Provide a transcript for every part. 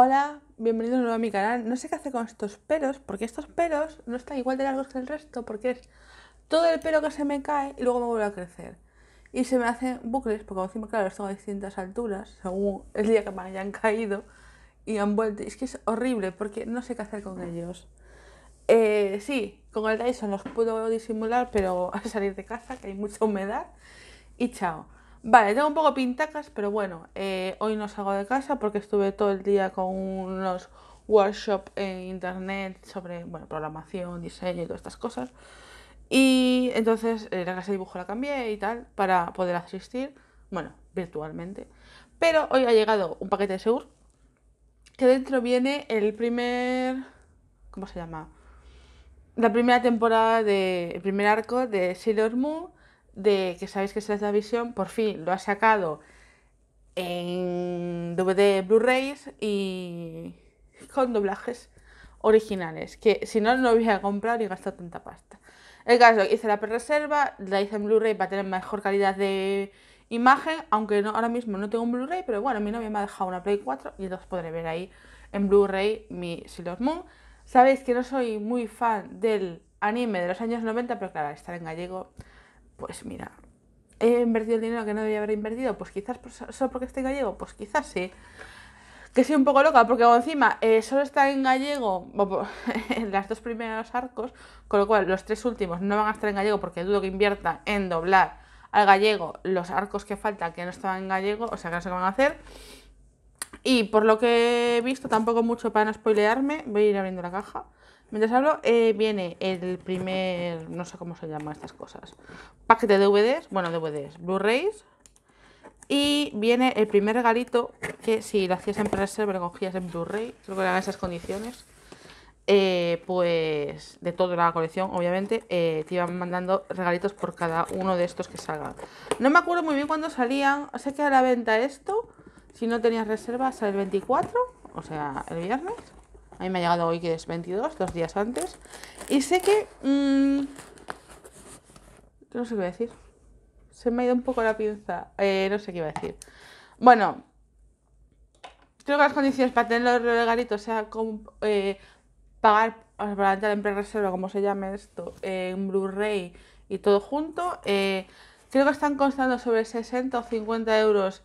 Hola, bienvenidos nuevo a mi canal. No sé qué hacer con estos pelos, porque estos pelos no están igual de largos que el resto, porque es todo el pelo que se me cae y luego me vuelve a crecer. Y se me hacen bucles, porque encima, claro, los tengo a distintas alturas, según el día que me hayan caído y han vuelto. Es que es horrible, porque no sé qué hacer con ellos. Eh, sí, con el Dyson los puedo disimular, pero al salir de casa, que hay mucha humedad, y chao. Vale, tengo un poco pintacas, pero bueno, eh, hoy no salgo de casa porque estuve todo el día con unos workshops en internet sobre programación, diseño y todas estas cosas. Y entonces eh, la casa de dibujo la cambié y tal para poder asistir, bueno, virtualmente. Pero hoy ha llegado un paquete de Seur que dentro viene el primer... ¿Cómo se llama? La primera temporada de... El primer arco de Sailor Moon de que sabéis que es la visión, por fin lo ha sacado en DVD Blu-rays y con doblajes originales, que si no, no hubiera comprado y gastado tanta pasta. El caso, hice la pre-reserva, la hice en Blu-ray para tener mejor calidad de imagen, aunque ahora mismo no tengo un Blu-ray, pero bueno, mi novia me ha dejado una Play 4 y entonces podré ver ahí en Blu-ray mi Sailor Moon. Sabéis que no soy muy fan del anime de los años 90, pero claro, estar en gallego pues mira, he invertido el dinero que no debía haber invertido, pues quizás solo porque esté gallego, pues quizás sí. Que soy un poco loca, porque encima eh, solo está en gallego en las dos primeros arcos, con lo cual los tres últimos no van a estar en gallego porque dudo que inviertan en doblar al gallego los arcos que falta, que no estaban en gallego, o sea que no sé qué van a hacer. Y por lo que he visto, tampoco mucho para no spoilearme, voy a ir abriendo la caja. Mientras hablo, eh, viene el primer, no sé cómo se llaman estas cosas, paquete de DVDs, bueno, DVDs, Blu-rays. Y viene el primer regalito que si lo hacías en pre-reserva, lo cogías en Blu-ray, creo que eran esas condiciones. Eh, pues de toda la colección, obviamente, eh, te iban mandando regalitos por cada uno de estos que salgan. No me acuerdo muy bien cuándo salían, sé que a la venta esto, si no tenías reserva, sale el 24, o sea, el viernes. A mí me ha llegado hoy que es 22, dos días antes. Y sé que... Mm, no sé qué decir. Se me ha ido un poco la pinza. Eh, no sé qué iba a decir. Bueno, creo que las condiciones para tener los regalitos, eh, o sea, con, pagar para entrar en pre-reserva, como se llame esto, en eh, Blu-ray y todo junto, creo que están costando sobre 60 o 50 euros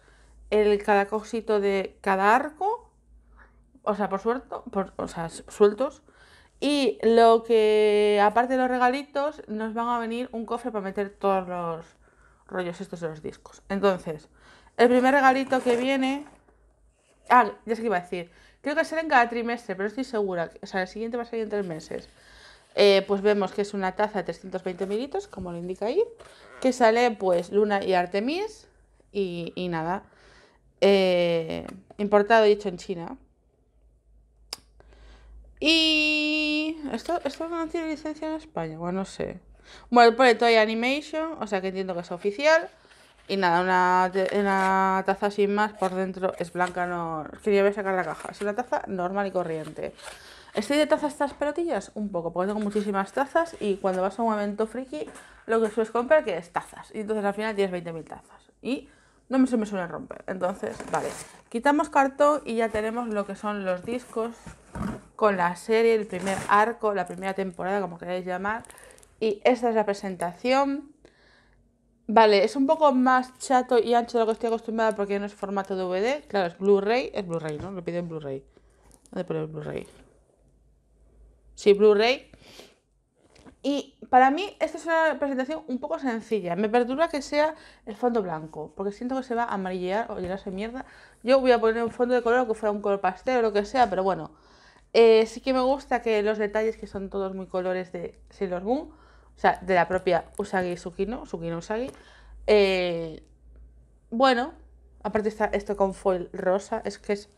el cada cosito de cada arco o sea, por suerte, o sea, sueltos. Y lo que, aparte de los regalitos, nos van a venir un cofre para meter todos los rollos estos de los discos. Entonces, el primer regalito que viene... Ah, ya sé que iba a decir. Creo que será en cada trimestre, pero estoy segura. O sea, el siguiente va a salir en tres meses. Eh, pues vemos que es una taza de 320 militos, como lo indica ahí. Que sale, pues, Luna y Artemis. Y, y nada. Eh, importado y hecho en China. Y. ¿Esto, esto no tiene licencia en España? Bueno, no sé. Bueno, pone Toy Animation, o sea que entiendo que es oficial. Y nada, una, taza sin más, por dentro es blanca, no... Quería a sacar la caja. Es una taza normal y corriente. ¿Estoy de tazas estas pelotillas? Un poco, porque tengo muchísimas tazas y cuando vas a un evento friki, lo que sueles comprar que es tazas. Y entonces al final tienes 20.000 tazas. Y no me se me suelen romper. Entonces, vale. Quitamos cartón y ya tenemos lo que son los discos con la serie, el primer arco, la primera temporada, como queráis llamar. Y esta es la presentación. Vale, es un poco más chato y ancho de lo que estoy acostumbrada porque no es formato DVD. Claro, es Blu-ray, es Blu-ray, ¿no? Lo piden en Blu-ray. ¿Dónde pone Blu-ray? Sí, Blu-ray. Y para mí esta es una presentación un poco sencilla. Me perturba que sea el fondo blanco, porque siento que se va a amarillear o llenarse mierda. Yo voy a poner un fondo de color, que fuera un color pastel o lo que sea, pero bueno, eh, sí que me gusta que los detalles, que son todos muy colores de Sailor Moon, o sea, de la propia Usagi Tsukino, Tsukino Usagi. Eh, bueno, aparte está esto con foil rosa, es que es...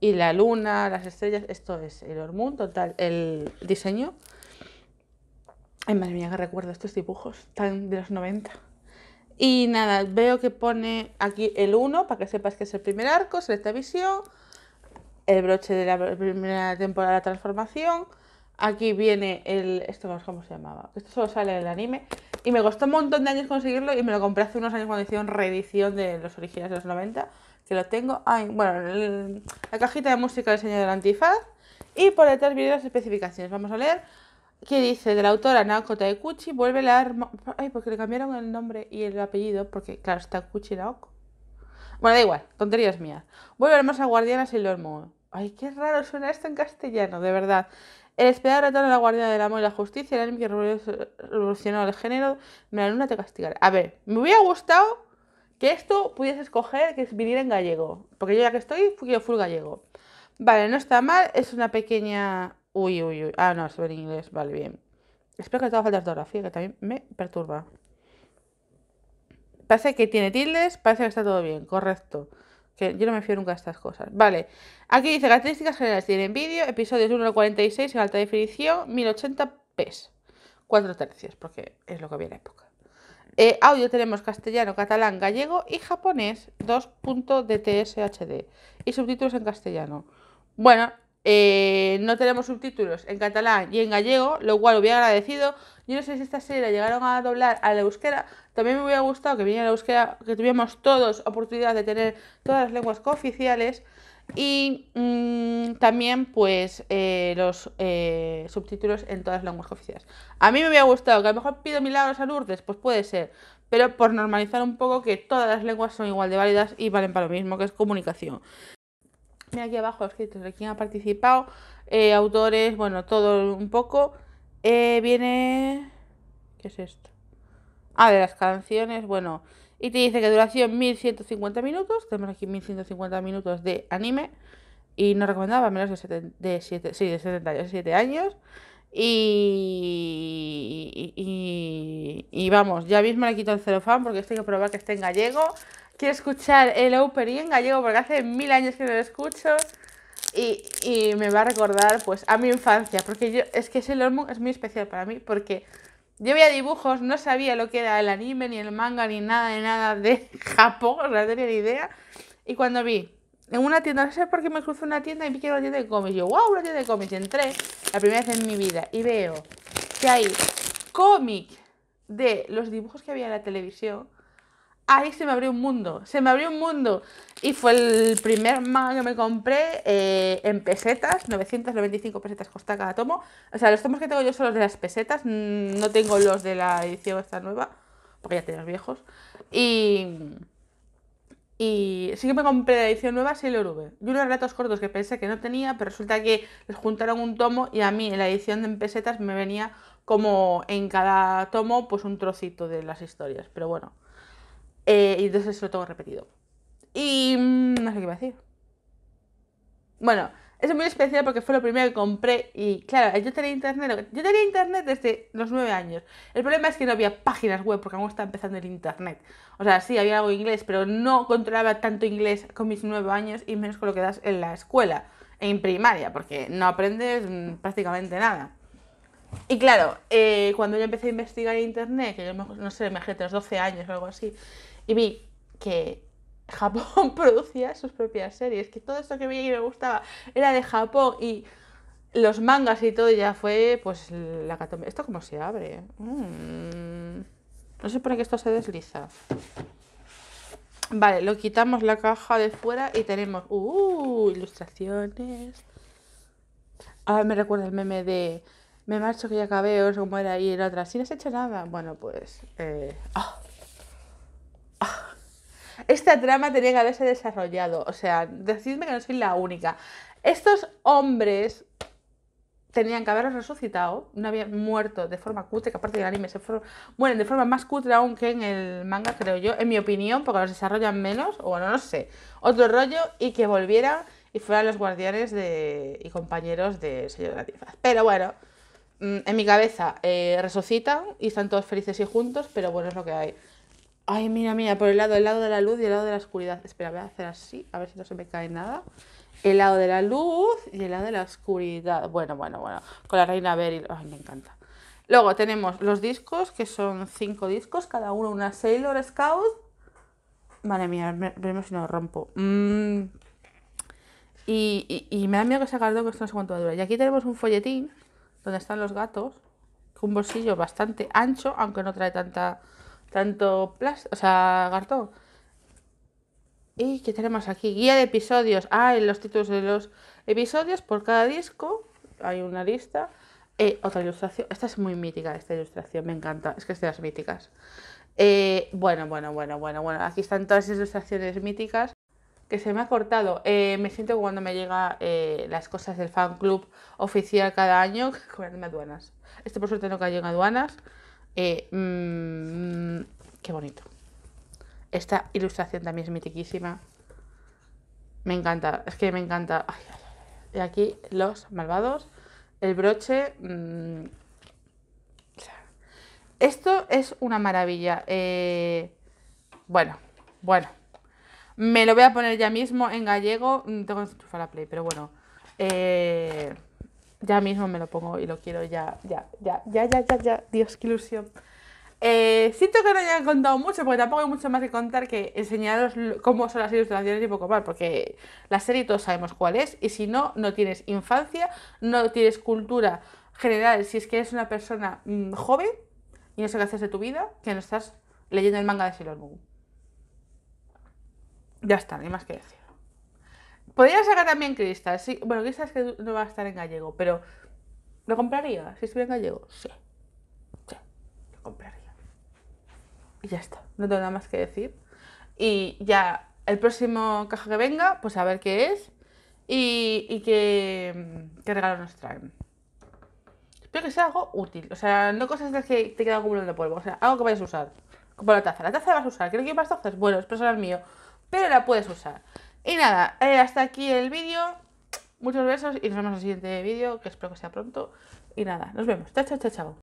Y la luna, las estrellas, esto es Sailor Moon, total, el diseño. Ay, madre mía, que recuerdo estos dibujos están de los 90. Y nada, veo que pone aquí el 1 para que sepas que es el primer arco, selecta visión, el broche de la primera temporada de la transformación. Aquí viene el. Esto no sé cómo se llamaba. Esto solo sale del anime. Y me costó un montón de años conseguirlo y me lo compré hace unos años cuando hicieron reedición de los originales de los 90. Que lo tengo. bueno, la cajita de música del señor del antifaz. Y por detrás vienen las especificaciones. Vamos a leer. ¿Qué dice? De la autora Naoko Taekuchi vuelve la arma... Ay, porque le cambiaron el nombre y el apellido. Porque, claro, está Taekuchi Naoko. Bueno, da igual, tonterías mías. Vuelve la a guardiana Sailor Moon Ay, qué raro suena esto en castellano, de verdad. El esperado retorno de la Guardia del Amor y la Justicia, el anime que revolucionó el género, me la luna te castigar. A ver, me hubiera gustado que esto pudiese escoger que viniera en gallego, porque yo ya que estoy, fui yo full gallego. Vale, no está mal, es una pequeña... Uy, uy, uy. Ah, no, es en inglés, vale, bien. Espero que no te haga falta ortografía, que también me perturba. Parece que tiene tildes, parece que está todo bien, correcto. Que yo no me fío nunca de estas cosas. Vale. Aquí dice características generales. Tienen vídeo, episodios 146 en alta definición, 1080p. 4 tercios, porque es lo que había en la época. Eh, audio tenemos castellano, catalán, gallego y japonés 2.DTSHD. HD. Y subtítulos en castellano. Bueno, eh, no tenemos subtítulos en catalán y en gallego, lo cual hubiera agradecido. Yo no sé si esta serie llegaron a doblar a la euskera. También me hubiera gustado que viniera a la euskera, que tuviéramos todos oportunidad de tener todas las lenguas cooficiales. Y mm, también, pues, eh, los eh, subtítulos en todas las lenguas oficiales. A mí me hubiera gustado que a lo mejor pido milagros a Lourdes, pues puede ser. Pero por normalizar un poco que todas las lenguas son igual de válidas y valen para lo mismo, que es comunicación. Aquí abajo escrito de quién ha participado, eh, autores, bueno, todo un poco. Eh, viene. ¿Qué es esto? Ah, de las canciones, bueno. Y te dice que duración 1150 minutos. Tenemos aquí 1150 minutos de anime. Y no recomendaba menos de 7 77 años. Y, vamos, ya mismo le quito el celofán porque estoy que probar que esté en gallego quiero escuchar el Operi en gallego porque hace mil años que no lo escucho y, y, me va a recordar pues a mi infancia, porque yo, es que Sailor Moon es muy especial para mí porque yo veía dibujos, no sabía lo que era el anime, ni el manga, ni nada de nada de Japón, no tenía ni idea. Y cuando vi en una tienda, no sé por qué me crucé una tienda y vi que era una tienda de cómics. Yo, wow, una tienda de cómics. Entré la primera vez en mi vida y veo que hay cómic de los dibujos que había en la televisión ahí se me abrió un mundo, se me abrió un mundo. Y fue el primer manga que me compré eh, en pesetas, 995 pesetas costa cada tomo. O sea, los tomos que tengo yo son los de las pesetas, mm, no tengo los de la edición esta nueva, porque ya tenía viejos. Y, y sí que me compré la edición nueva, sí el orube, Y unos relatos cortos que pensé que no tenía, pero resulta que les juntaron un tomo y a mí en la edición en pesetas me venía como en cada tomo pues un trocito de las historias. Pero bueno. Eh, y entonces lo tengo repetido. Y mm, no sé qué iba a decir. Bueno, es muy especial porque fue lo primero que compré y claro, yo tenía internet, yo tenía internet desde los nueve años. El problema es que no había páginas web porque aún estaba empezando el internet. O sea, sí, había algo en inglés, pero no controlaba tanto inglés con mis nueve años y menos con lo que das en la escuela, en primaria, porque no aprendes mm, prácticamente nada. Y claro, eh, cuando yo empecé a investigar internet, que yo no sé, me los 12 años o algo así, y vi que Japón producía sus propias series, que todo esto que vi y me gustaba era de Japón y los mangas y todo ya fue pues la ¿Esto como se abre? ¿eh? Mm. No se supone que esto se desliza. Vale, lo quitamos la caja de fuera y tenemos... ¡Uh! Ilustraciones. Ahora me recuerda el meme de... Me marcho que ya acabé, o como era, y el otra. Si no has hecho nada. Bueno, pues... Eh... Ah, esta trama tenía que haberse desarrollado. O sea, decidme que no soy la única. Estos hombres tenían que haberlos resucitado, no habían muerto de forma cutre, que aparte del anime se fueron, mueren de forma más cutre aún que en el manga, creo yo, en mi opinión, porque los desarrollan menos, o no sé, otro rollo, y que volvieran y fueran los guardianes de, y compañeros de Señor de la Pero bueno, mm, en mi cabeza eh, resucitan y están todos felices y juntos, pero bueno, es lo que hay. Ay, mira, mira, por el lado, el lado de la luz y el lado de la oscuridad. Espera, voy a hacer así, a ver si no se me cae nada. El lado de la luz y el lado de la oscuridad. Bueno, bueno, bueno. Con la reina Beryl. Ay, me encanta. Luego tenemos los discos, que son cinco discos, cada uno una Sailor Scout. Madre mía, veremos si no lo rompo. Mm. Y, me da miedo que se dos, que esto no sé cuánto durar Y aquí tenemos un folletín donde están los gatos, un bolsillo bastante ancho, aunque no trae tanta tanto plástico, o sea, cartón. ¿Y qué tenemos aquí? Guía de episodios. Ah, en los títulos de los episodios por cada disco hay una lista. otra ilustración. Esta es muy mítica, esta ilustración. Me encanta. Es que es de las míticas. bueno, bueno, bueno, bueno, bueno. Aquí están todas las ilustraciones míticas que se me ha cortado. me siento cuando me llega las cosas del fan club oficial cada año. Que aduanas. Este por suerte no cayó en aduanas. Eh, mm, qué bonito. Esta ilustración también es mitiquísima. Me encanta, es que me encanta. Y aquí los malvados. El broche. Mm. esto es una maravilla. Eh, bueno, bueno. Me lo voy a poner ya mismo en gallego. Mm, tengo que enchufar la play, pero bueno. Eh, ya mismo me lo pongo y lo quiero ya, ya, ya, ya, ya, ya, ya. Dios, qué ilusión. Eh, siento que no haya contado mucho, porque tampoco hay mucho más que contar que enseñaros cómo son las ilustraciones y poco más, porque la serie todos sabemos cuál es, y si no, no tienes infancia, no tienes cultura general, si es que eres una persona mm, joven y no sé qué haces de tu vida, que no estás leyendo el manga de Sailor Ya está, ni más que decir. Podría sacar también Cristal, sí. Bueno, Cristal es que no va a estar en gallego, pero ¿lo compraría si estuviera en gallego? Sí. lo compraría. Y ya está, no tengo nada más que decir. Y ya, el próximo caja que venga, pues a ver qué es y, qué, regalo nos traen. Espero que sea algo útil, o sea, no cosas de que te quedan de polvo, o sea, algo que vayas a usar. Como la taza, la taza la vas a usar, creo que vas a tazas, bueno, es personal mío, pero la puedes usar. Y nada, eh, hasta aquí el vídeo. Muchos besos y nos vemos en el siguiente vídeo, que espero que sea pronto. Y nada, nos vemos. Chao, chao, chao, chao.